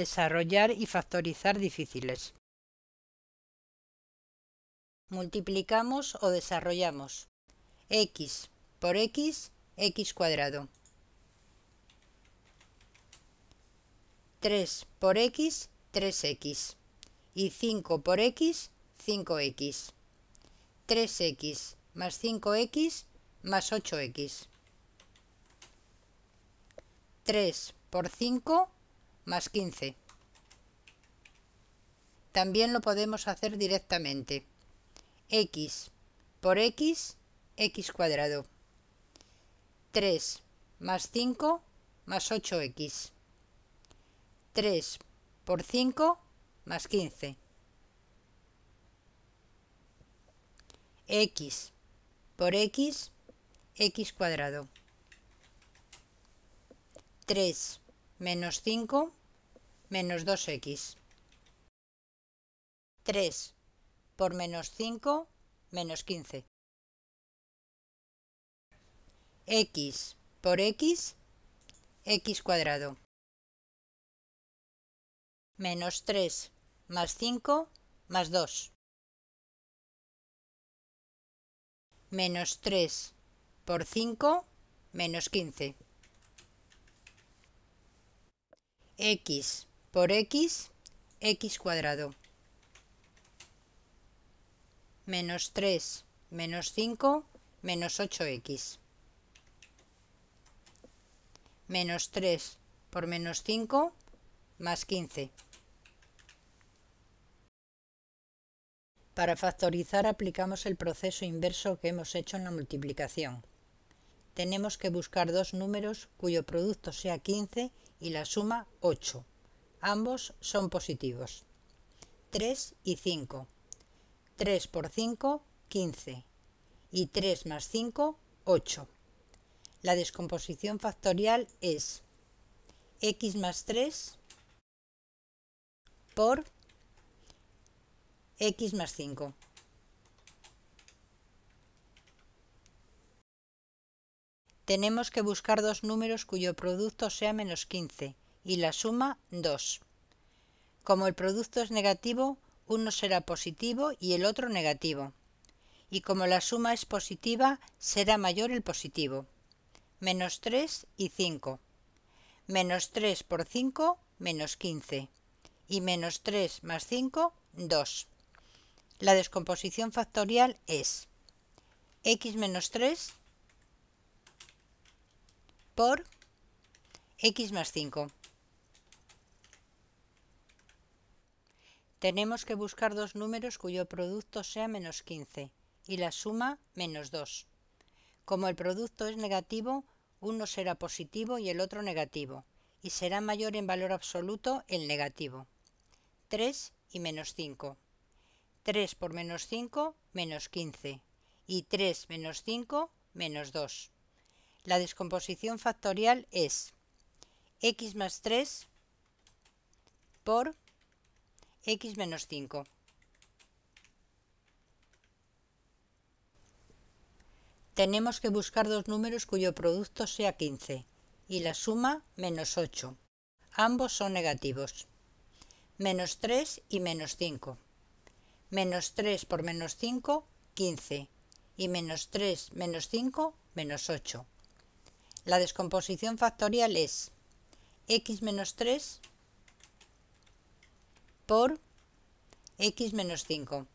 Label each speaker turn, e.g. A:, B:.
A: desarrollar y factorizar difíciles. Multiplicamos o desarrollamos x por x, x cuadrado. 3 por x, 3x. Y 5 por x, 5x. 3x más 5x más 8x. 3 por 5, más 15. También lo podemos hacer directamente. x por x, x cuadrado. 3 más 5 más 8x. 3 por 5 más 15. x por x, x cuadrado. 3 menos 5, menos 2x. 3 por menos 5, menos 15. x por x, x cuadrado. Menos 3 más 5 más 2. Menos 3 por 5, menos 15. x por x, x cuadrado. Menos 3, menos 5, menos 8x. Menos 3 por menos 5, más 15. Para factorizar aplicamos el proceso inverso que hemos hecho en la multiplicación tenemos que buscar dos números cuyo producto sea 15 y la suma 8. Ambos son positivos. 3 y 5. 3 por 5, 15. Y 3 más 5, 8. La descomposición factorial es x más 3 por x más 5. tenemos que buscar dos números cuyo producto sea menos 15 y la suma 2. Como el producto es negativo, uno será positivo y el otro negativo. Y como la suma es positiva, será mayor el positivo. Menos 3 y 5. Menos 3 por 5, menos 15. Y menos 3 más 5, 2. La descomposición factorial es x menos 3 por x más 5. Tenemos que buscar dos números cuyo producto sea menos 15 y la suma menos 2. Como el producto es negativo, uno será positivo y el otro negativo, y será mayor en valor absoluto el negativo. 3 y menos 5. 3 por menos 5, menos 15. Y 3 menos 5, menos 2. La descomposición factorial es x más 3 por x menos 5. Tenemos que buscar dos números cuyo producto sea 15 y la suma menos 8. Ambos son negativos. Menos 3 y menos 5. Menos 3 por menos 5, 15. Y menos 3 menos 5, menos 8. La descomposición factorial es x menos 3 por x menos 5.